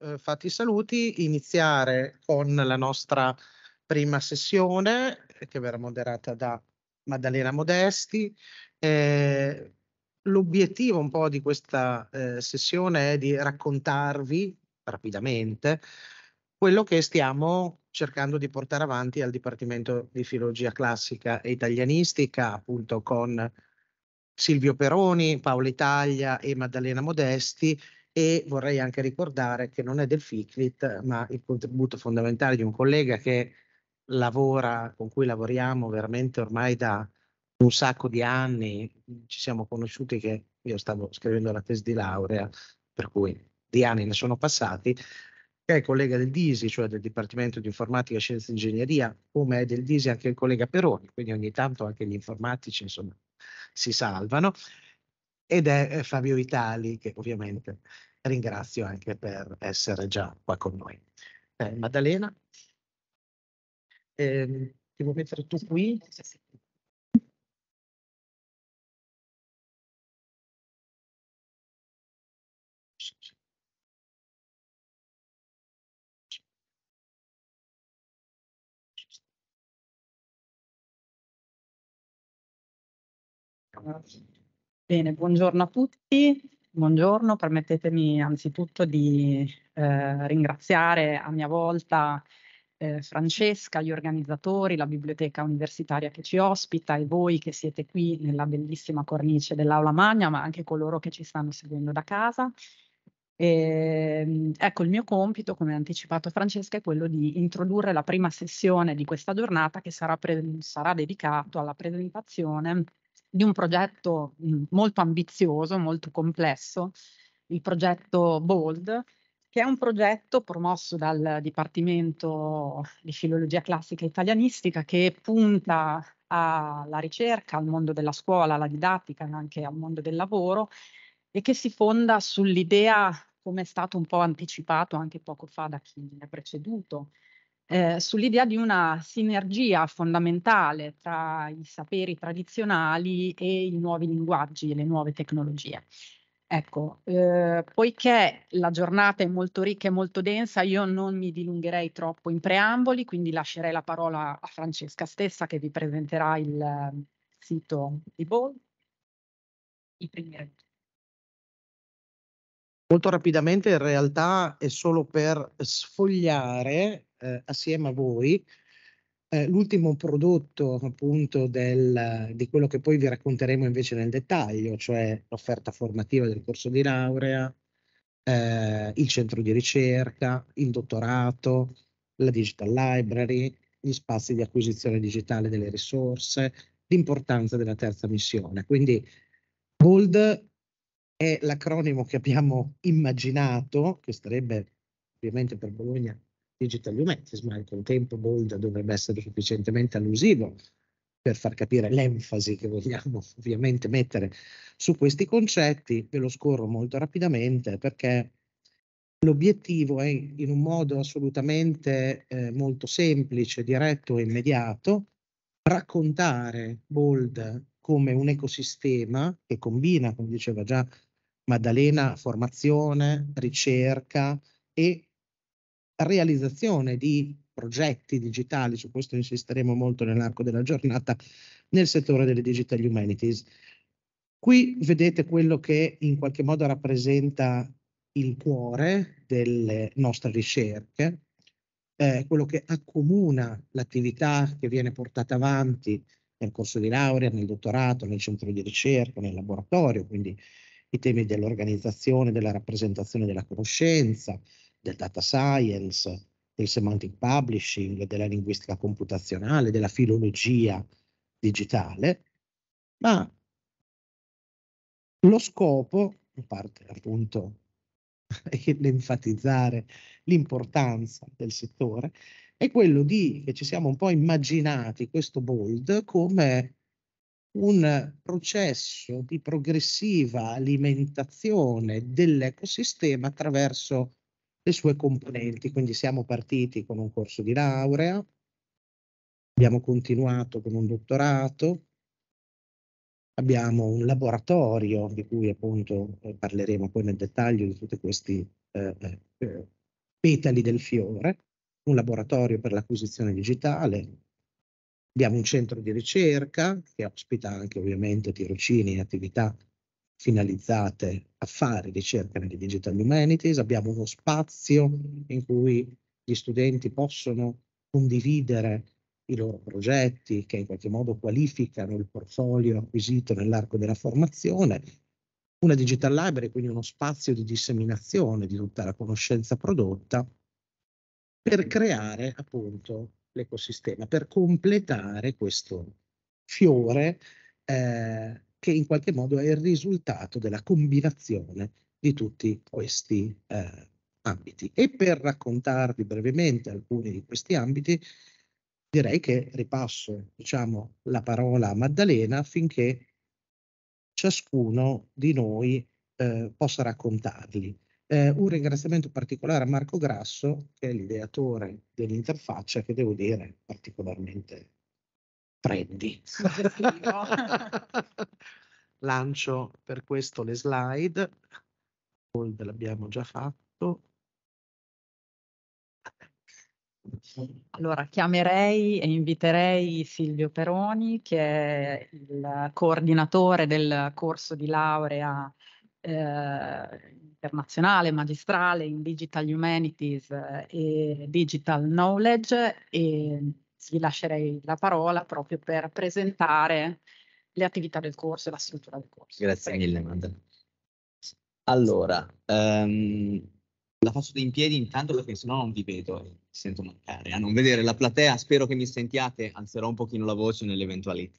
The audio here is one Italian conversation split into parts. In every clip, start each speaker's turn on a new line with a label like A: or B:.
A: eh, fatti i saluti, iniziare con la nostra prima sessione eh, che verrà moderata da Maddalena Modesti. Eh, l'obiettivo un po' di questa eh, sessione è di raccontarvi rapidamente quello che stiamo cercando di portare avanti al Dipartimento di Filologia Classica e Italianistica, appunto con Silvio Peroni, Paolo Italia e Maddalena Modesti e vorrei anche ricordare che non è del FICLIT, ma il contributo fondamentale di un collega che lavora, con cui lavoriamo veramente ormai da un sacco di anni, ci siamo conosciuti che io stavo scrivendo la tesi di laurea, per cui di anni ne sono passati, che è collega del DISI, cioè del Dipartimento di Informatica, Scienza e Ingegneria, come è del DISI anche il collega Peroni, quindi ogni tanto anche gli informatici insomma, si salvano ed è eh, Fabio Vitali che ovviamente ringrazio anche per essere già qua con noi. Eh, Maddalena, eh, ti vuoi mettere tu qui?
B: Grazie. Bene, buongiorno a tutti. Buongiorno, permettetemi anzitutto di eh, ringraziare a mia volta eh, Francesca, gli organizzatori, la biblioteca universitaria che ci ospita e voi che siete qui nella bellissima cornice dell'Aula Magna, ma anche coloro che ci stanno seguendo da casa. E, ehm, ecco, il mio compito, come ha anticipato Francesca, è quello di introdurre la prima sessione di questa giornata che sarà, sarà dedicata alla presentazione di un progetto mhmm, molto ambizioso, molto complesso, il progetto BOLD, che è un progetto promosso dal Dipartimento di Filologia Classica Italianistica che punta alla ricerca, al mondo della scuola, alla didattica, ma anche al mondo del lavoro e che si fonda sull'idea, come è stato un po' anticipato anche poco fa da chi mi ha preceduto, eh, sull'idea di una sinergia fondamentale tra i saperi tradizionali e i nuovi linguaggi e le nuove tecnologie. Ecco, eh, poiché la giornata è molto ricca e molto densa, io non mi dilungherei troppo in preamboli, quindi lascerei la parola a Francesca stessa che vi presenterà il eh, sito di Ball, i primi
A: Molto rapidamente in realtà è solo per sfogliare eh, assieme a voi eh, l'ultimo prodotto appunto del, di quello che poi vi racconteremo invece nel dettaglio, cioè l'offerta formativa del corso di laurea, eh, il centro di ricerca, il dottorato, la digital library, gli spazi di acquisizione digitale delle risorse, l'importanza della terza missione. Quindi Gold è l'acronimo che abbiamo immaginato, che starebbe ovviamente per Bologna Digital Humanities, ma al contempo Bold dovrebbe essere sufficientemente allusivo per far capire l'enfasi che vogliamo ovviamente mettere su questi concetti. Ve lo scorro molto rapidamente perché l'obiettivo è in un modo assolutamente eh, molto semplice, diretto e immediato raccontare Bold come un ecosistema che combina, come diceva già Maddalena, formazione, ricerca e realizzazione di progetti digitali, su questo insisteremo molto nell'arco della giornata, nel settore delle digital humanities. Qui vedete quello che in qualche modo rappresenta il cuore delle nostre ricerche, eh, quello che accomuna l'attività che viene portata avanti nel corso di laurea, nel dottorato, nel centro di ricerca, nel laboratorio, quindi i temi dell'organizzazione, della rappresentazione della conoscenza, del data science, del semantic publishing, della linguistica computazionale, della filologia digitale, ma lo scopo, a parte appunto l'enfatizzare l'importanza del settore, è quello di che ci siamo un po' immaginati questo bold come un processo di progressiva alimentazione dell'ecosistema attraverso le sue componenti. Quindi siamo partiti con un corso di laurea, abbiamo continuato con un dottorato, abbiamo un laboratorio di cui appunto eh, parleremo poi nel dettaglio di tutti questi eh, eh petali del fiore un laboratorio per l'acquisizione digitale, abbiamo un centro di ricerca che ospita anche ovviamente tirocini e attività finalizzate a fare ricerca nelle digital humanities, abbiamo uno spazio in cui gli studenti possono condividere i loro progetti che in qualche modo qualificano il portfolio acquisito nell'arco della formazione, una digital library, quindi uno spazio di disseminazione di tutta la conoscenza prodotta per creare appunto l'ecosistema, per completare questo fiore eh, che in qualche modo è il risultato della combinazione di tutti questi eh, ambiti. E per raccontarvi brevemente alcuni di questi ambiti, direi che ripasso diciamo, la parola a Maddalena affinché ciascuno di noi eh, possa raccontarli. Eh, un ringraziamento particolare a Marco Grasso, che è l'ideatore dell'interfaccia, che devo dire particolarmente prendi. Lancio per questo le slide. Hold l'abbiamo già fatto.
B: Allora chiamerei e inviterei Silvio Peroni, che è il coordinatore del corso di laurea eh, internazionale, magistrale in Digital Humanities eh, e Digital Knowledge e vi lascerei la parola proprio per presentare le attività del corso e la struttura del
C: corso. Grazie Prego. mille, Madre. Allora, um, la faccio in piedi intanto perché sennò non vi vedo e mi sento mancare. A non vedere la platea, spero che mi sentiate, alzerò un pochino la voce nell'eventualità.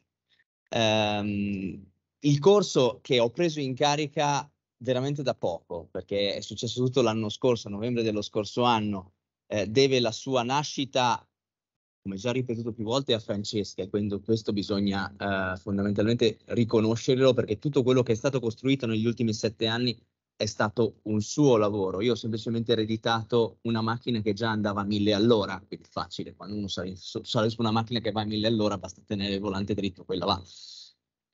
C: Um, il corso che ho preso in carica veramente da poco, perché è successo tutto l'anno scorso, a novembre dello scorso anno, eh, deve la sua nascita, come già ripetuto più volte, a Francesca e quindi questo bisogna eh, fondamentalmente riconoscerlo perché tutto quello che è stato costruito negli ultimi sette anni è stato un suo lavoro. Io ho semplicemente ereditato una macchina che già andava a mille all'ora, quindi facile, quando uno sale su una macchina che va a mille all'ora basta tenere il volante dritto, quella va.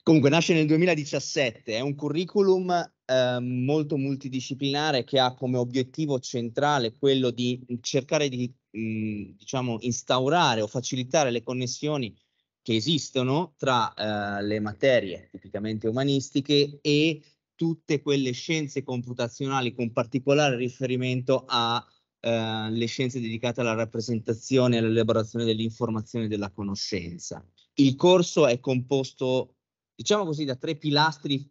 C: Comunque nasce nel 2017, è un curriculum eh, molto multidisciplinare che ha come obiettivo centrale quello di cercare di mh, mhmm, diciamo, instaurare o facilitare le connessioni che esistono tra eh, le materie tipicamente umanistiche e tutte quelle scienze computazionali con particolare riferimento alle eh, scienze dedicate alla rappresentazione e all'elaborazione dell'informazione e della conoscenza. Il corso è composto diciamo così, da tre pilastri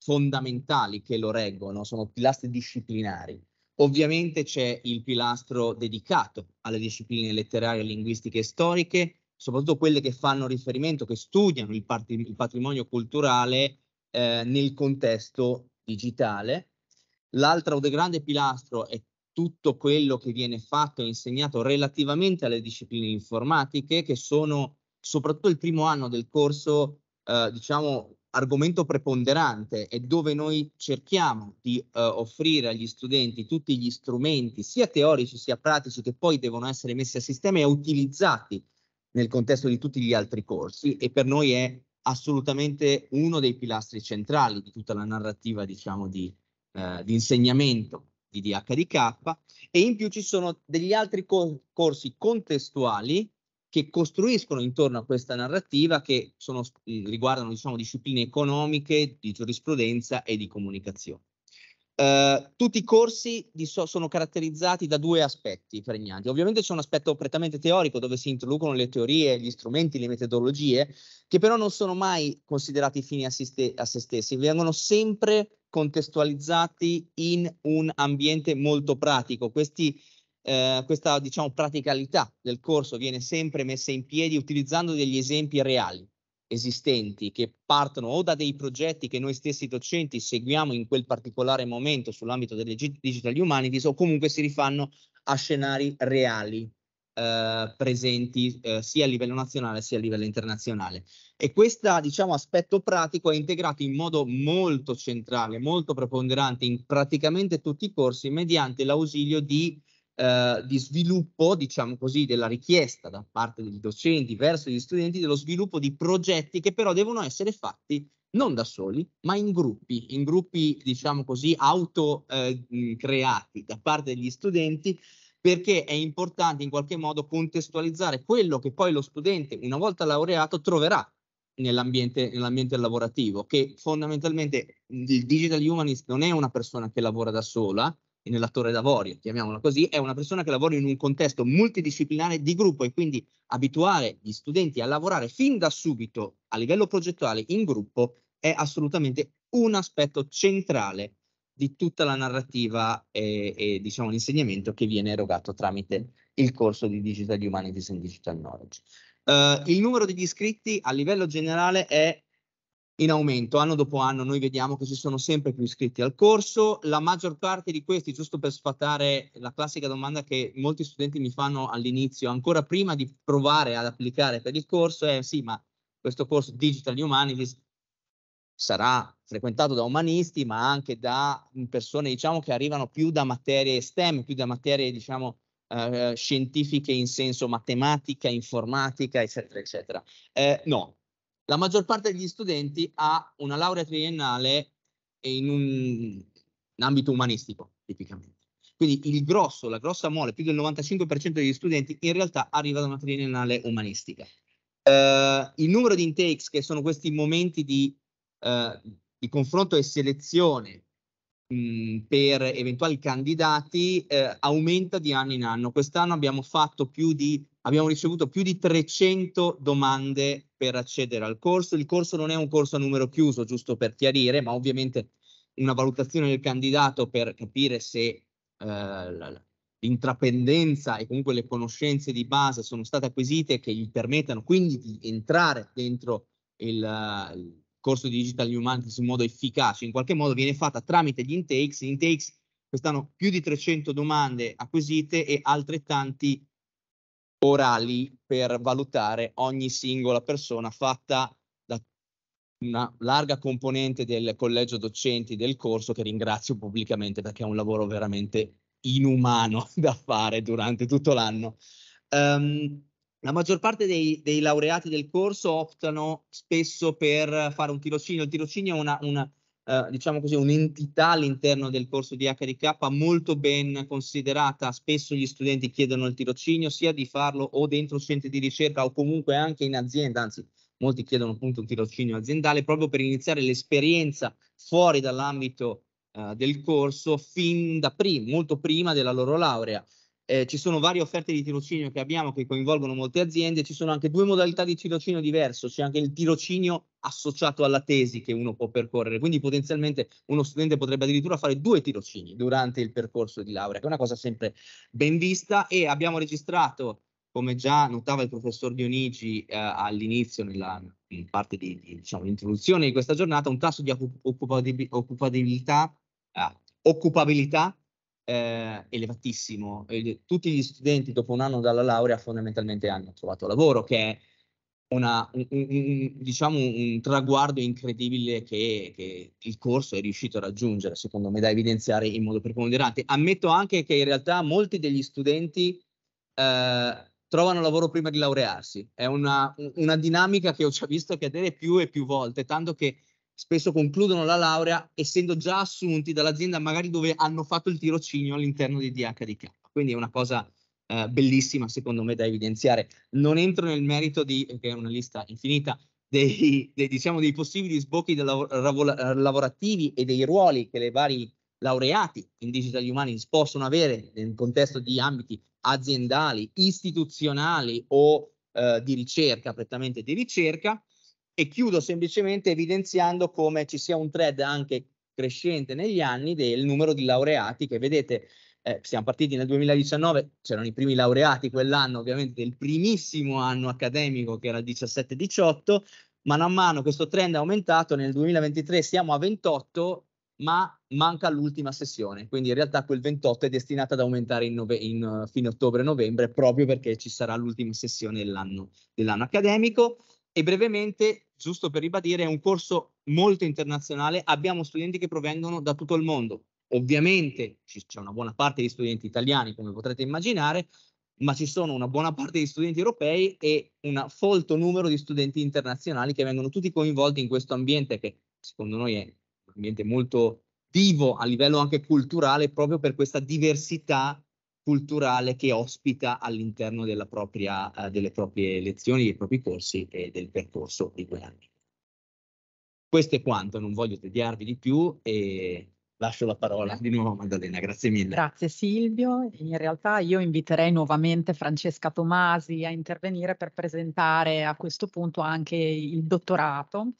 C: fondamentali che lo reggono, sono pilastri disciplinari. Ovviamente c'è il pilastro dedicato alle discipline letterarie, linguistiche e storiche, soprattutto quelle che fanno riferimento, che studiano il, part- il patrimonio culturale eh, nel contesto digitale. L'altro grande pilastro è tutto quello che viene fatto e insegnato relativamente alle discipline informatiche, che sono soprattutto il primo anno del corso eh, diciamo, argomento preponderante e dove noi cerchiamo di eh, offrire agli studenti tutti gli strumenti, sia teorici sia pratici, che poi devono essere messi a sistema e utilizzati nel contesto di tutti gli altri corsi e per noi è assolutamente uno dei pilastri centrali di tutta la narrativa diciamo di, eh, di insegnamento di DHDK e in più ci sono degli altri co- corsi contestuali che costruiscono intorno a questa narrativa che sono, riguardano diciamo, discipline economiche, di giurisprudenza e di comunicazione. Uh, tutti i corsi so- sono caratterizzati da due aspetti pregnanti. Ovviamente c'è un aspetto prettamente teorico dove si introducono le teorie, gli strumenti, le metodologie, che però non sono mai considerati fini a, siste- a se stessi, vengono sempre contestualizzati in un ambiente molto pratico. Questi eh, questa diciamo, praticalità del corso viene sempre messa in piedi utilizzando degli esempi reali esistenti che partono o da dei progetti che noi stessi docenti seguiamo in quel particolare momento sull'ambito delle digital humanities o comunque si rifanno a scenari reali eh, presenti eh, sia a livello nazionale sia a livello internazionale. E questo diciamo, aspetto pratico è integrato in modo molto centrale, molto preponderante in praticamente tutti i corsi mediante l'ausilio di eh, di sviluppo, diciamo così, della richiesta da parte degli docenti verso gli studenti dello sviluppo di progetti che però devono essere fatti non da soli, ma in gruppi, in gruppi, diciamo così, autocreati eh, da parte degli studenti perché è importante in qualche modo contestualizzare quello che poi lo studente, una volta laureato, troverà nell'ambiente, nell'ambiente lavorativo, che fondamentalmente il digital humanist non è una persona che lavora da sola, nella Torre d'Avorio, chiamiamola così, è una persona che lavora in un contesto multidisciplinare di gruppo e quindi abituare gli studenti a lavorare fin da subito a livello progettuale in gruppo è assolutamente un aspetto centrale di tutta la narrativa e, e diciamo, l'insegnamento che viene erogato tramite il corso di Digital Humanities and Digital Knowledge. Uh, il numero degli iscritti a livello generale è in aumento anno dopo anno noi vediamo che ci sono sempre più iscritti al corso la maggior parte di questi giusto per sfatare la classica domanda che molti studenti mi fanno all'inizio ancora prima di provare ad applicare per il corso è sì ma questo corso digital humanities sarà frequentato da umanisti ma anche da persone diciamo che arrivano più da materie STEM più da materie diciamo eh, scientifiche in senso matematica informatica eccetera eccetera eh, no la maggior parte degli studenti ha una laurea triennale in un, in ambito umanistico, tipicamente. Quindi il grosso, la grossa mole, più del 95% degli studenti in realtà arriva da una triennale umanistica. Uh, il numero di intakes, che sono questi momenti di, uh, di confronto e selezione mh, mm, per eventuali candidati, uh, aumenta di anno in anno. Quest'anno abbiamo fatto più di abbiamo ricevuto più di 300 domande per accedere al corso. Il corso non è un corso a numero chiuso, giusto per chiarire, ma ovviamente una valutazione del candidato per capire se eh, l'intraprendenza e comunque le conoscenze di base sono state acquisite che gli permettano quindi di entrare dentro il, il corso di Digital Humanities in modo efficace, in qualche modo viene fatta tramite gli intakes. Gli intakes quest'anno più di 300 domande acquisite e altrettanti orali per valutare ogni singola persona fatta da una larga componente del collegio docenti del corso che ringrazio pubblicamente perché è un lavoro veramente inumano da fare durante tutto l'anno. Um, la maggior parte dei, dei, laureati del corso optano spesso per fare un tirocinio. Il tirocinio è una, una eh, diciamo così, un'entità all'interno del corso di HDK molto ben considerata. Spesso gli studenti chiedono il tirocinio sia di farlo o dentro centri di ricerca o comunque anche in azienda, anzi molti chiedono appunto un tirocinio aziendale proprio per iniziare l'esperienza fuori dall'ambito eh, del corso fin da prima, molto prima della loro laurea eh, ci sono varie offerte di tirocinio che abbiamo che coinvolgono molte aziende, ci sono anche due modalità di tirocinio diverso, c'è anche il tirocinio associato alla tesi che uno può percorrere, quindi potenzialmente uno studente potrebbe addirittura fare due tirocini durante il percorso di laurea, che è una cosa sempre ben vista e abbiamo registrato, come già notava il professor Dionigi eh, all'inizio nella in parte di, di diciamo, l'introduzione di questa giornata, un tasso di occupabilità, eh, occupabilità eh, elevatissimo. Tutti gli studenti dopo un anno dalla laurea fondamentalmente hanno trovato lavoro, che è una, un, un, un, diciamo un traguardo incredibile che, che, il corso è riuscito a raggiungere, secondo me, da evidenziare in modo preponderante. Ammetto anche che in realtà molti degli studenti eh, trovano lavoro prima di laurearsi. È una, una dinamica che ho già visto cadere più e più volte, tanto che spesso concludono la laurea essendo già assunti dall'azienda magari dove hanno fatto il tirocinio all'interno di DHDK. Quindi è una cosa eh, bellissima secondo me da evidenziare. Non entro nel merito di, che è una lista infinita, dei, dei, diciamo, dei possibili sbocchi lav- lavorativi e dei ruoli che le vari laureati in digital humanities possono avere nel contesto di ambiti aziendali, istituzionali o eh, di ricerca, prettamente di ricerca, e chiudo semplicemente evidenziando come ci sia un trend anche crescente negli anni del numero di laureati che vedete eh, siamo partiti nel 2019, c'erano i primi laureati quell'anno, ovviamente il primissimo anno accademico che era il 17-18, mano a mano questo trend è aumentato, nel 2023 siamo a 28, ma manca l'ultima sessione, quindi in realtà quel 28 è destinato ad aumentare in, nove- in uh, fine ottobre-novembre proprio perché ci sarà l'ultima sessione dell'anno, dell'anno accademico. E brevemente giusto per ribadire, è un corso molto internazionale, abbiamo studenti che provengono da tutto il mondo. Ovviamente c'è una buona parte di studenti italiani, come potrete immaginare, ma ci sono una buona parte di studenti europei e un folto numero di studenti internazionali che vengono tutti coinvolti in questo ambiente che secondo noi è un ambiente molto vivo a livello anche culturale proprio per questa diversità culturale che ospita all'interno propria, eh, delle proprie lezioni, dei propri corsi e del percorso di due anni. Questo è quanto, non voglio tediarvi di più e lascio la parola di nuovo a Maddalena, grazie mille.
B: Grazie Silvio, in realtà io inviterei nuovamente Francesca Tomasi a intervenire per presentare a questo punto anche il dottorato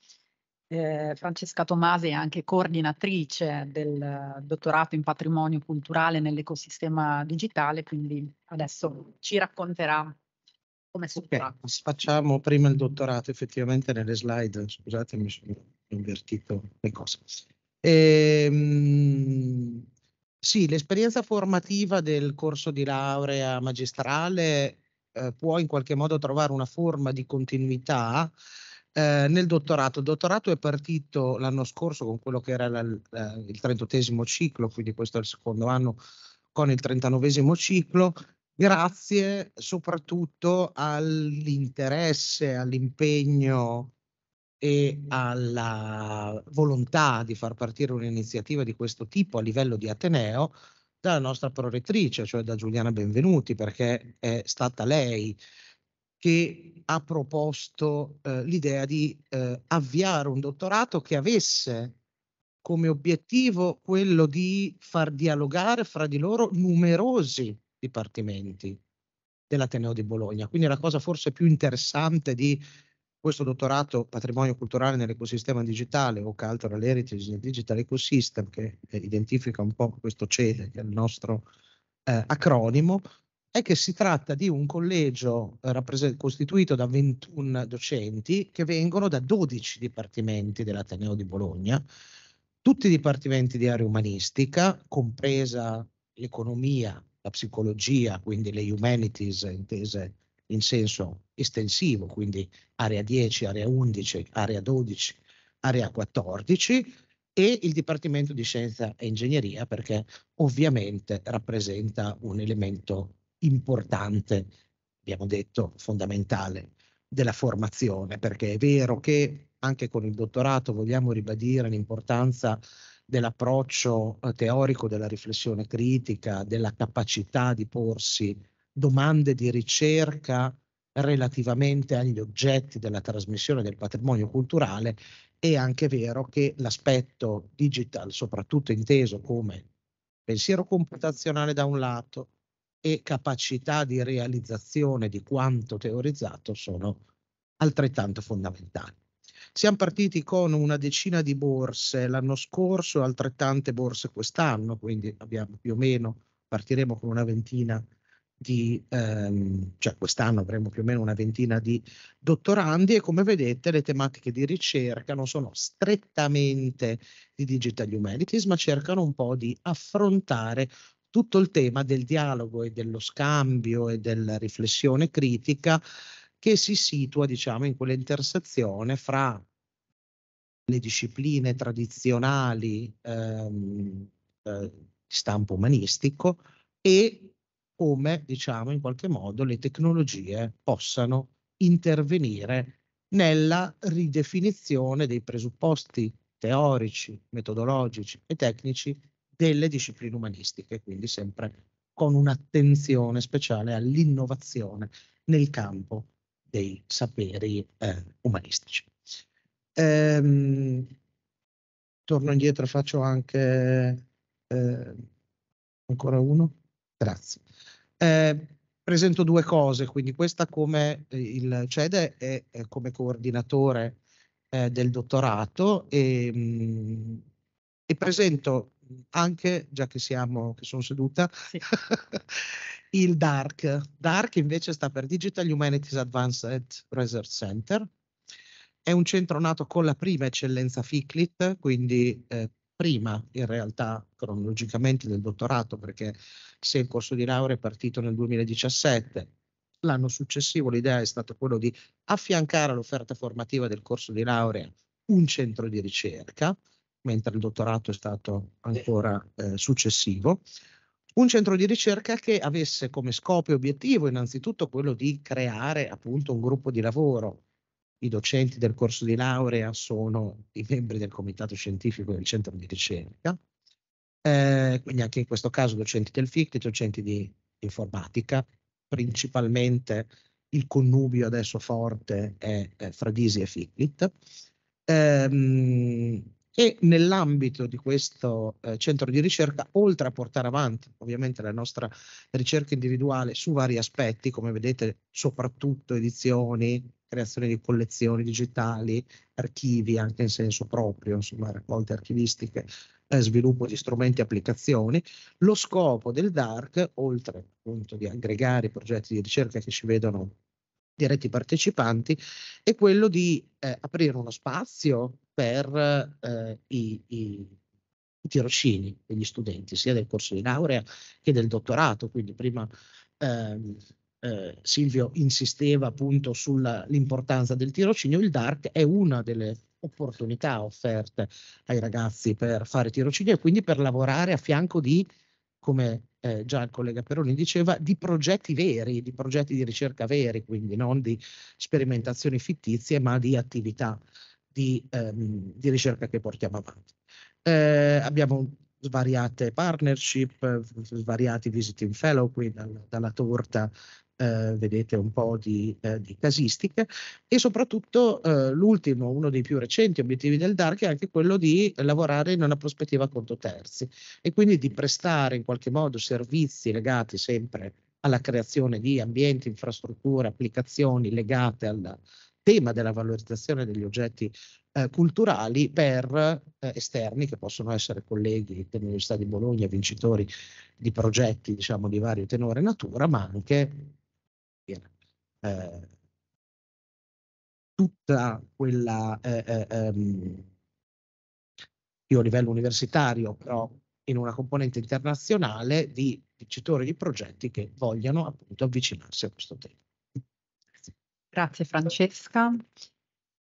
B: eh, Francesca Tomasi è anche coordinatrice del dottorato in patrimonio culturale nell'ecosistema digitale, quindi adesso ci racconterà
A: come si okay. Facciamo prima il dottorato effettivamente nelle slide, scusate mi sono invertito le cose. Ehm, sì, l'esperienza formativa del corso di laurea magistrale eh, può in qualche modo trovare una forma di continuità eh, nel dottorato. Il dottorato è partito l'anno scorso con quello che era la, la, il 38 ciclo, quindi questo è il secondo anno con il 39 ciclo, grazie soprattutto all'interesse, all'impegno e alla volontà di far partire un'iniziativa di questo tipo a livello di Ateneo dalla nostra prorettrice, cioè da Giuliana Benvenuti, perché è stata lei che ha proposto eh, l'idea di eh, avviare un dottorato che avesse come obiettivo quello di far dialogare fra di loro numerosi dipartimenti dell'Ateneo di Bologna. Quindi la cosa forse più interessante di questo dottorato Patrimonio culturale nell'ecosistema digitale o Cultural Heritage nel Digital Ecosystem che identifica un po' questo CEDE che è il nostro eh, acronimo è che si tratta di un collegio eh, costituito da 21 docenti che vengono da 12 dipartimenti dell'Ateneo di Bologna, tutti i dipartimenti di area umanistica, compresa l'economia, la psicologia, quindi le humanities intese in senso estensivo, quindi area 10, area 11, area 12, area 14 e il Dipartimento di Scienza e Ingegneria perché ovviamente rappresenta un elemento importante, abbiamo detto fondamentale, della formazione, perché è vero che anche con il dottorato vogliamo ribadire l'importanza dell'approccio eh, teorico, della riflessione critica, della capacità di porsi domande di ricerca relativamente agli oggetti della trasmissione del patrimonio culturale, è anche vero che l'aspetto digital, soprattutto inteso come pensiero computazionale da un lato, e capacità di realizzazione di quanto teorizzato sono altrettanto fondamentali. Siamo partiti con una decina di borse l'anno scorso, altrettante borse quest'anno, quindi abbiamo più o meno, partiremo con una ventina di, ehm, cioè quest'anno avremo più o meno una ventina di dottorandi e come vedete le tematiche di ricerca non sono strettamente di digital humanities, ma cercano un po' di affrontare tutto il tema del dialogo e dello scambio e della riflessione critica che si situa diciamo in quell'intersezione fra le discipline tradizionali ehm, eh, stampo umanistico e come diciamo in qualche modo le tecnologie possano intervenire nella ridefinizione dei presupposti teorici, metodologici e tecnici delle discipline umanistiche, quindi sempre con un'attenzione speciale all'innovazione nel campo dei saperi eh, umanistici. Ehm, torno indietro, faccio anche eh, ancora uno. Grazie. Eh, presento due cose, quindi questa come eh, il CEDE è, come coordinatore eh, del dottorato e, mh, mm, e presento anche, già che siamo, che sono seduta, sì. il DARC. DARC invece sta per Digital Humanities Advanced Research Center. È un centro nato con la prima eccellenza FICLIT, quindi eh, prima in realtà cronologicamente del dottorato, perché se il corso di laurea è partito nel 2017, l'anno successivo l'idea è stata quella di affiancare all'offerta formativa del corso di laurea un centro di ricerca mentre il dottorato è stato ancora eh, successivo. Un centro di ricerca che avesse come scopo e obiettivo innanzitutto quello di creare appunto un gruppo di lavoro. I docenti del corso di laurea sono i membri del comitato scientifico del centro di ricerca, eh, quindi anche in questo caso docenti del FICT, docenti di informatica, principalmente il connubio adesso forte è, è eh, DISI e FICT. Ehm, e nell'ambito di questo eh, centro di ricerca, oltre a portare avanti ovviamente la nostra ricerca individuale su vari aspetti, come vedete soprattutto edizioni, creazione di collezioni digitali, archivi anche in senso proprio, insomma raccolte archivistiche, eh, sviluppo di strumenti e applicazioni, lo scopo del DARC, oltre appunto di aggregare i progetti di ricerca che ci vedono diretti partecipanti, è quello di eh, aprire uno spazio per eh, i, i, i, tirocini degli studenti, sia del corso di laurea che del dottorato. Quindi prima ehm, eh, Silvio insisteva appunto sull'importanza del tirocinio, il DARC è una delle opportunità offerte ai ragazzi per fare tirocinio e quindi per lavorare a fianco di come eh, già il collega Peroni diceva, di progetti veri, di progetti di ricerca veri, quindi non di sperimentazioni fittizie, ma di attività di, ehm, di ricerca che portiamo avanti. Eh, abbiamo svariate partnership, svariati visiting fellow qui dal, dalla torta eh, vedete un po' di, eh, di, casistiche e soprattutto eh, l'ultimo, uno dei più recenti obiettivi del DARC è anche quello di lavorare in una prospettiva conto terzi e quindi di prestare in qualche modo servizi legati sempre alla creazione di ambienti, infrastrutture, applicazioni legate al tema della valorizzazione degli oggetti eh, culturali per eh, esterni che possono essere colleghi dell'Università di Bologna, vincitori di progetti diciamo, di vario tenore natura, ma anche eh, tutta quella, eh, eh, ehm, io a livello universitario, però in una componente internazionale di vincitori di progetti che vogliano appunto avvicinarsi a questo tema.
B: Grazie Francesca.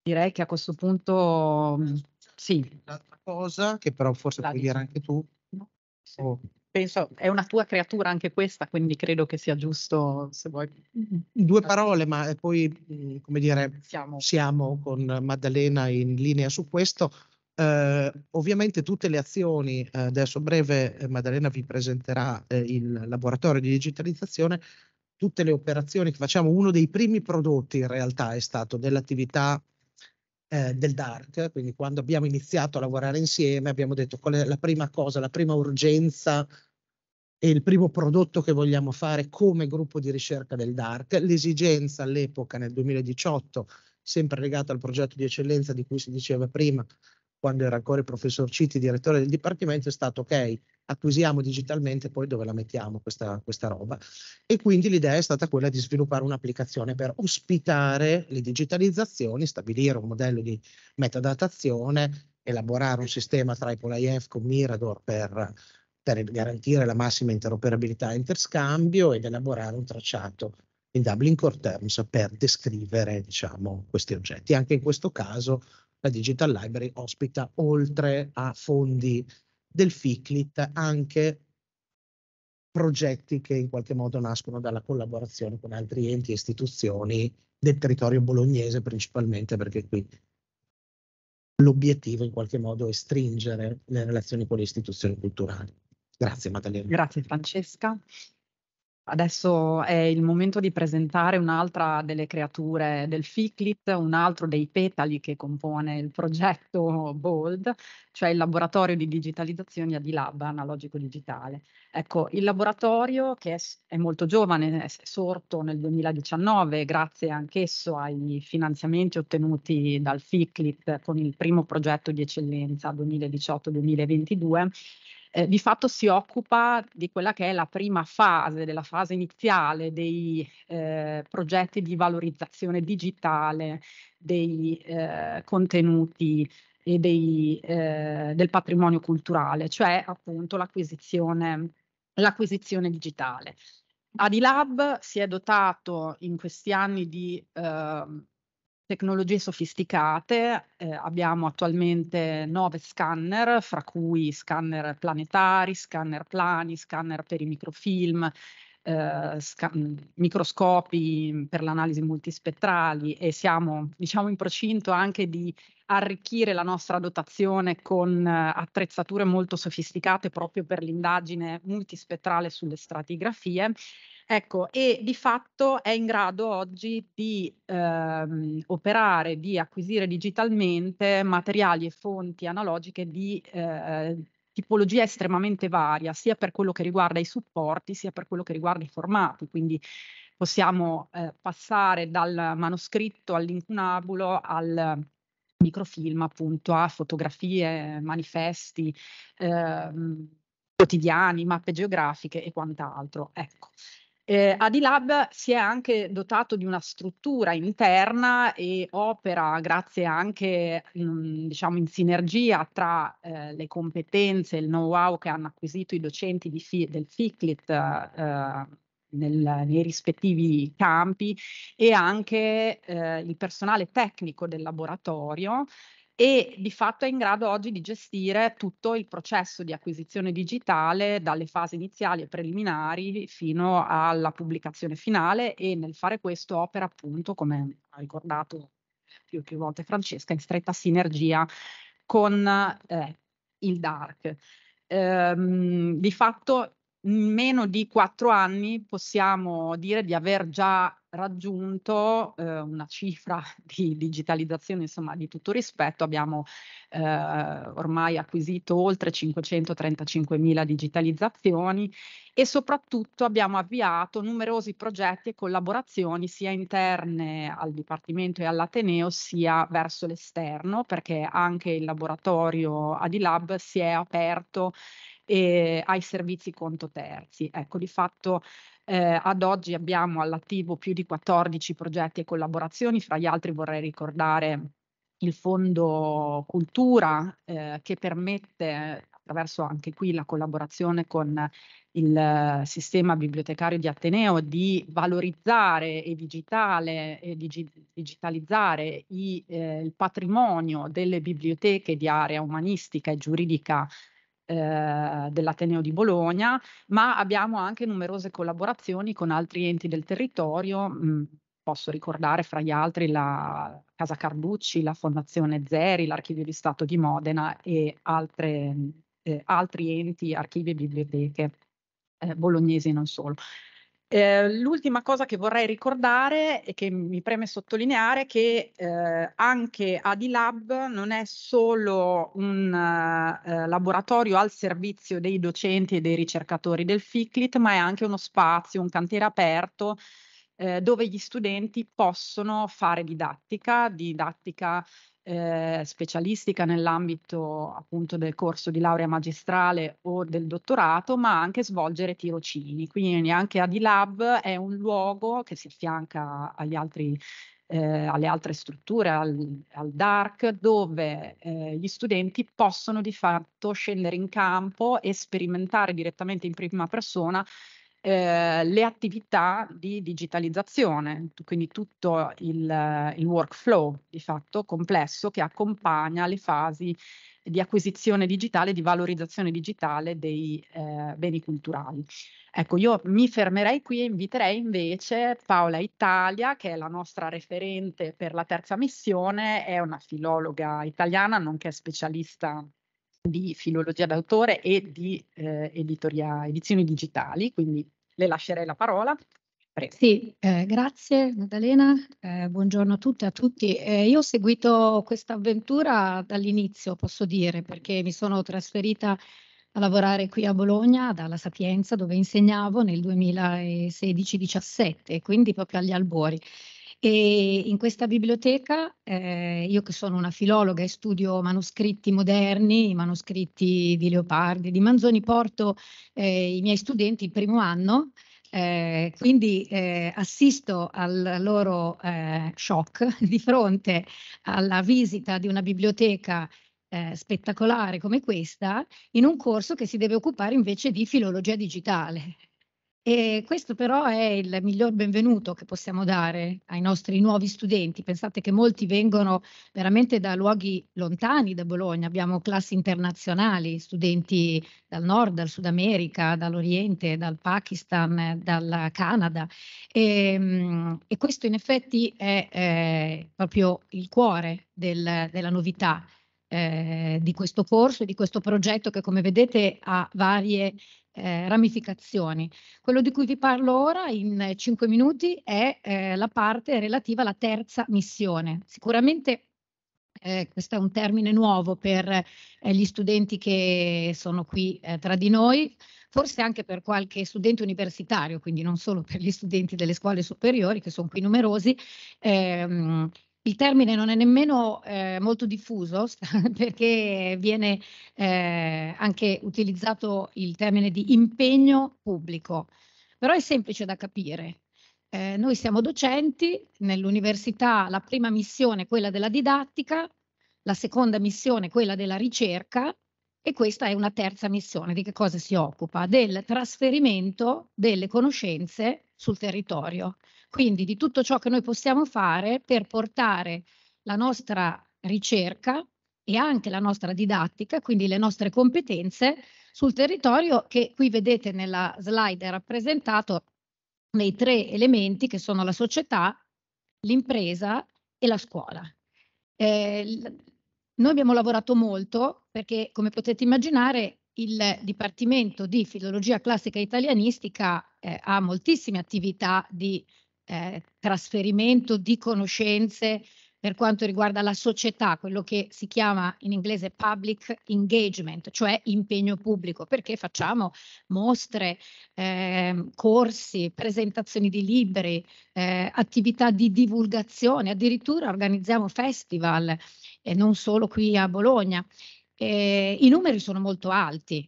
B: Direi che a questo punto mm, sì. Un'altra
A: cosa che però forse La puoi dice. dire anche tu. No.
B: Sì. Oh penso è una tua creatura anche questa, quindi credo che sia giusto se vuoi.
A: Mm-hmm. Due
B: parole, ma poi mm, come dire, siamo,
A: siamo con Maddalena in linea su questo. Eh, ovviamente tutte le azioni, eh, adesso a breve eh, Maddalena vi presenterà eh, il laboratorio di digitalizzazione, tutte le operazioni che facciamo, uno dei primi prodotti in realtà è stato dell'attività eh, del Dark, quindi quando abbiamo iniziato a lavorare insieme abbiamo detto qual è la prima cosa, la prima urgenza e il primo prodotto che vogliamo fare come gruppo di ricerca del Dark. L'esigenza all'epoca, nel 2018, sempre legata al progetto di eccellenza di cui si diceva prima, quando era ancora il professor Citi, direttore del dipartimento, è stato ok, acquisiamo digitalmente, poi dove la mettiamo questa, questa roba. E quindi l'idea è stata quella di sviluppare un'applicazione per ospitare le digitalizzazioni, stabilire un modello di metadatazione, elaborare un sistema tra IPOL-IF con Mirador per, per garantire la massima interoperabilità e interscambio ed elaborare un tracciato in Dublin Core Terms per descrivere diciamo, questi oggetti. Anche in questo caso la Digital Library ospita oltre a fondi del FICLIT anche progetti che in qualche modo nascono dalla collaborazione con altri enti e istituzioni del territorio bolognese principalmente perché qui l'obiettivo in qualche modo è stringere le relazioni con le istituzioni culturali. Grazie Maddalena.
B: Grazie Francesca. Adesso è il momento di presentare un'altra delle creature del Ficlit, un altro dei petali che compone il progetto BOLD, cioè il laboratorio di digitalizzazione a lab analogico digitale. Ecco, il laboratorio che è, è molto giovane, è sorto nel 2019 grazie anch'esso ai finanziamenti ottenuti dal Ficlit con il primo progetto di eccellenza 2018-2022 eh, di fatto si occupa di quella che è la prima fase, della fase iniziale dei eh, progetti di valorizzazione digitale dei eh, contenuti e dei, eh, del patrimonio culturale, cioè appunto l'acquisizione, l'acquisizione digitale. Adilab si è dotato in questi anni di ehm, tecnologie sofisticate, eh, abbiamo attualmente nove scanner, fra cui scanner planetari, scanner plani, scanner per i microfilm, eh, scan- microscopi per l'analisi multispettrali e siamo diciamo, in procinto anche di arricchire la nostra dotazione con eh, attrezzature molto sofisticate proprio per l'indagine multispettrale sulle stratigrafie. Ecco, e di fatto è in grado oggi di ehm, operare, di acquisire digitalmente materiali e fonti analogiche di eh, tipologia estremamente varia, sia per quello che riguarda i supporti, sia per quello che riguarda i formati. Quindi possiamo eh, passare dal manoscritto all'incunabulo al microfilm, appunto, a fotografie, manifesti. Eh, quotidiani, mappe geografiche e quant'altro. Ecco. Eh, Adilab si è anche dotato di una struttura interna e opera grazie anche diciamo in sinergia tra eh, le competenze e il know-how che hanno acquisito i docenti fi- del FICLIT eh, nel, nei rispettivi campi e anche eh, il personale tecnico del laboratorio e di fatto è in grado oggi di gestire tutto il processo di acquisizione digitale dalle fasi iniziali e preliminari fino alla pubblicazione finale e nel fare questo opera appunto, come ha ricordato più, più volte Francesca, in stretta sinergia con eh, il DARC. Ehm, di fatto in meno di quattro anni possiamo dire di aver già raggiunto eh, una cifra di digitalizzazione insomma di tutto rispetto, abbiamo eh, ormai acquisito oltre 535.000 digitalizzazioni e soprattutto abbiamo avviato numerosi progetti e collaborazioni sia interne al Dipartimento e all'Ateneo sia verso l'esterno perché anche il laboratorio Adilab si è aperto eh, ai servizi conto terzi. Ecco, di fatto eh, ad oggi abbiamo all'attivo più di 14 progetti e collaborazioni, fra gli altri vorrei ricordare il Fondo Cultura eh, che permette attraverso anche qui la collaborazione con il sistema bibliotecario di Ateneo di valorizzare e, digitale, e digi- digitalizzare i, eh, il patrimonio delle biblioteche di area umanistica e giuridica eh, dell'Ateneo di Bologna, ma abbiamo anche numerose collaborazioni con altri enti del territorio. Mm, posso ricordare fra gli altri la Casa Carducci, la Fondazione Zeri, l'Archivio di Stato di Modena e altre, eh, altri enti, archivi e biblioteche eh, bolognesi non solo. Eh, l'ultima cosa che vorrei ricordare e che mi preme sottolineare è che eh, anche Adilab non è solo un eh, laboratorio al servizio dei docenti e dei ricercatori del FICLIT, ma è anche uno spazio, un cantiere aperto ehm, dove gli studenti possono fare didattica, didattica eh, specialistica nell'ambito appunto del corso di laurea magistrale o del dottorato, ma anche svolgere tirocini. Quindi anche Adilab è un luogo che si affianca agli altri eh, alle altre strutture, al, al DARC, dove eh, gli studenti possono di fatto scendere in campo e sperimentare direttamente in prima persona eh, le attività di digitalizzazione, quindi tutto il, il workflow di fatto complesso che accompagna le fasi di acquisizione digitale, di valorizzazione digitale dei eh, beni culturali. Ecco, io mi fermerei qui e inviterei invece Paola Italia, che è la nostra referente per la terza missione, è una filologa italiana, nonché specialista di filologia d'autore e di eh, editoria, edizioni digitali, quindi le lascerei la parola. Prego. Sì,
D: eh, grazie Maddalena, eh, buongiorno a tutte e a tutti. Eh, io ho seguito questa avventura dall'inizio, posso dire, perché mi sono trasferita a lavorare qui a Bologna dalla Sapienza dove insegnavo nel 2016-17, quindi proprio agli albori. E in questa biblioteca, eh, io che sono una filologa e studio manoscritti moderni, i manoscritti di Leopardi, di Manzoni, porto eh, i miei studenti il primo anno eh, quindi eh, assisto al loro eh, shock di fronte alla visita di una biblioteca eh, spettacolare come questa in un corso che si deve occupare invece di filologia digitale. E questo però è il miglior benvenuto che possiamo dare ai nostri nuovi studenti. Pensate che molti vengono veramente da luoghi lontani da Bologna, abbiamo classi internazionali, studenti dal nord, dal Sud America, dall'Oriente, dal Pakistan, dal Canada e, ehm, e questo in effetti è, è eh, proprio il cuore del, della novità eh, di questo corso e di questo progetto che come vedete ha varie eh, ramificazioni. Quello di cui vi parlo ora in cinque minuti è eh, la parte relativa alla terza missione. Sicuramente eh, questo è un termine nuovo per eh, gli studenti che sono qui eh, tra di noi, forse anche per qualche studente universitario, quindi non solo per gli studenti delle scuole superiori che sono qui numerosi. Ehm, il termine non è nemmeno eh, molto diffuso perché viene eh, anche utilizzato il termine di impegno pubblico, però è semplice da capire. Eh, noi siamo docenti, nell'università la prima missione è quella della didattica, la seconda missione è quella della ricerca e questa è una terza missione. Di che cosa si occupa? Del trasferimento delle conoscenze sul territorio. Quindi di tutto ciò che noi possiamo fare per portare la nostra ricerca e anche la nostra didattica, quindi le nostre competenze sul territorio che qui vedete nella slide rappresentato nei tre elementi che sono la società, l'impresa e la scuola. Eh, noi abbiamo lavorato molto perché, come potete immaginare, il Dipartimento di Filologia Classica Italianistica eh, ha moltissime attività di eh, trasferimento di conoscenze per quanto riguarda la società, quello che si chiama in inglese public engagement, cioè impegno pubblico, perché facciamo mostre, eh, corsi, presentazioni di libri, eh, attività di divulgazione, addirittura organizziamo festival, e non solo qui a Bologna. Eh, I numeri sono molto alti,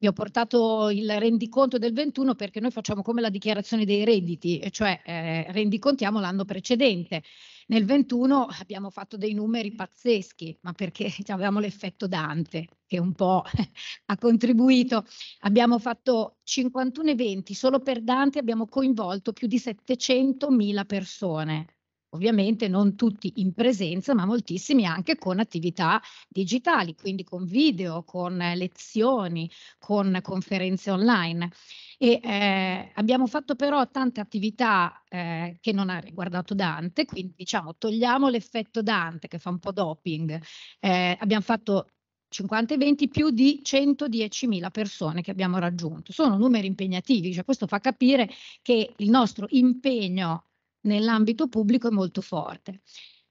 D: vi ho portato il rendiconto del 21 perché noi facciamo come la dichiarazione dei redditi, cioè eh, rendicontiamo l'anno precedente. Nel 21 abbiamo fatto dei numeri pazzeschi, ma perché avevamo l'effetto Dante che un po' ha contribuito. Abbiamo fatto 51 eventi, solo per Dante abbiamo coinvolto più di 700.000 persone ovviamente non tutti in presenza, ma moltissimi anche con attività digitali, quindi con video, con lezioni, con conferenze online. E, eh, abbiamo fatto però tante attività eh, che non ha riguardato Dante, quindi diciamo togliamo l'effetto Dante che fa un po' doping. Eh, abbiamo fatto 50 eventi più di 110.000 persone che abbiamo raggiunto. Sono numeri impegnativi, cioè questo fa capire che il nostro impegno nell'ambito pubblico è molto forte.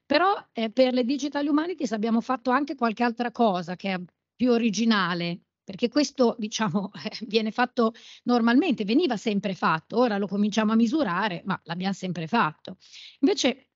D: Però eh, per le digital humanities abbiamo fatto anche qualche altra cosa che è più originale, perché questo diciamo eh, viene fatto normalmente, veniva sempre fatto, ora lo cominciamo a misurare, ma l'abbiamo sempre fatto. Invece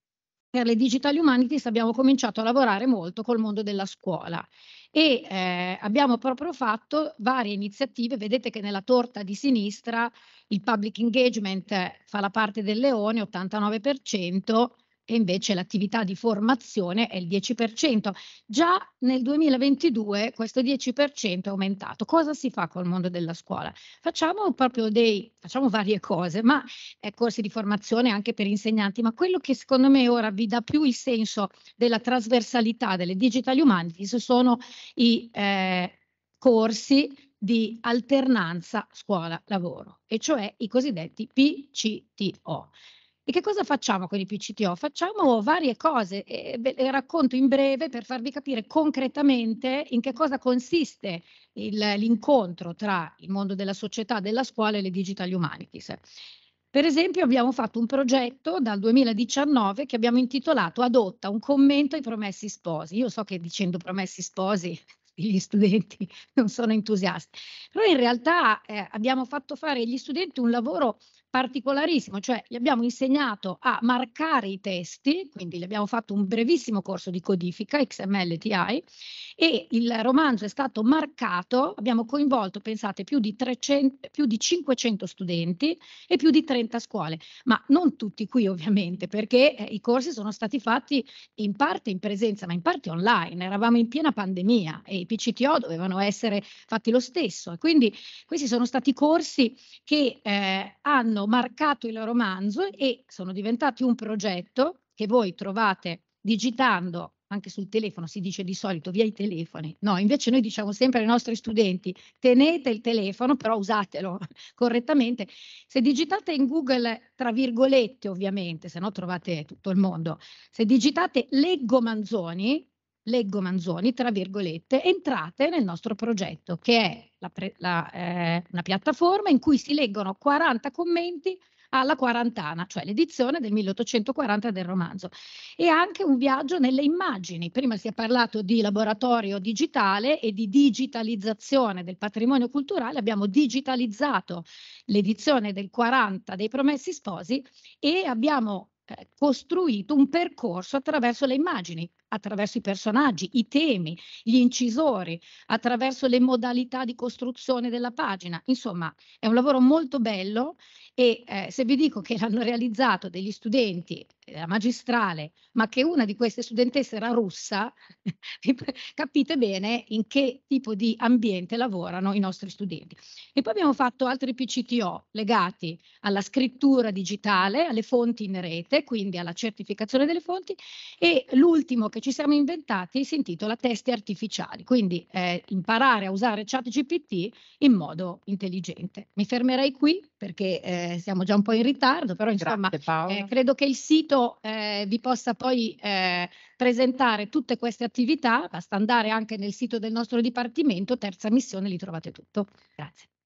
D: per le Digital Humanities abbiamo cominciato a lavorare molto col mondo della scuola e eh, abbiamo proprio fatto varie iniziative. Vedete che nella torta di sinistra il public engagement eh, fa la parte del leone, 89%, e invece l'attività di formazione è il 10%. Già nel 2022 questo 10% è aumentato. Cosa si fa col mondo della scuola? Facciamo proprio dei, facciamo varie cose, ma eh, corsi di formazione anche per insegnanti, ma quello che secondo me ora vi dà più il senso della trasversalità delle digital humanities sono i eh, corsi di alternanza scuola-lavoro, e cioè i cosiddetti PCTO. E che cosa facciamo con i PCTO? Facciamo varie cose e ve le racconto in breve per farvi capire concretamente in che cosa consiste il, l'incontro tra il mondo della società, della scuola e le digital humanities. Per esempio abbiamo fatto un progetto dal 2019 che abbiamo intitolato Adotta un commento ai promessi sposi. Io so che dicendo promessi sposi gli studenti non sono entusiasti, però in realtà eh, abbiamo fatto fare agli studenti un lavoro particolarissimo, cioè gli abbiamo insegnato a marcare i testi, quindi gli abbiamo fatto un brevissimo corso di codifica XML TI e il romanzo è stato marcato, abbiamo coinvolto, pensate, più di, 300, più di 500 studenti e più di 30 scuole, ma non tutti qui ovviamente, perché eh, i corsi sono stati fatti in parte in presenza, ma in parte online, eravamo in piena pandemia e i PCTO dovevano essere fatti lo stesso, quindi questi sono stati corsi che eh, hanno marcato il romanzo e sono diventati un progetto che voi trovate digitando anche sul telefono si dice di solito via i telefoni, no, invece noi diciamo sempre ai nostri studenti tenete il telefono, però usatelo correttamente. Se digitate in Google, tra virgolette ovviamente, se no trovate tutto il mondo, se digitate leggo Manzoni, leggo Manzoni, tra virgolette, entrate nel nostro progetto che è la la, eh, una piattaforma in cui si leggono 40 commenti alla quarantana, cioè l'edizione del 1840 del romanzo. E anche un viaggio nelle immagini. Prima si è parlato di laboratorio digitale e di digitalizzazione del patrimonio culturale. Abbiamo digitalizzato l'edizione del 40 dei Promessi Sposi e abbiamo eh, costruito un percorso attraverso le immagini, attraverso i personaggi, i temi, gli incisori, attraverso le modalità di costruzione della pagina. Insomma, è un lavoro molto bello e eh, se vi dico che l'hanno realizzato degli studenti eh, la magistrale, ma che una di queste studentesse era russa, capite bene in che tipo di ambiente lavorano i nostri studenti. E poi abbiamo fatto altri PCTO legati alla scrittura digitale, alle fonti in rete, quindi alla certificazione delle fonti e l'ultimo che ci siamo inventati e si intitola Testi artificiali, quindi eh, imparare a usare ChatGPT in modo intelligente. Mi fermerei qui perché eh, siamo già un po' in ritardo, però insomma Grazie, eh, credo che il sito eh, vi possa poi eh, presentare tutte queste attività, basta andare anche nel sito del nostro dipartimento, terza missione, lì trovate tutto. Grazie.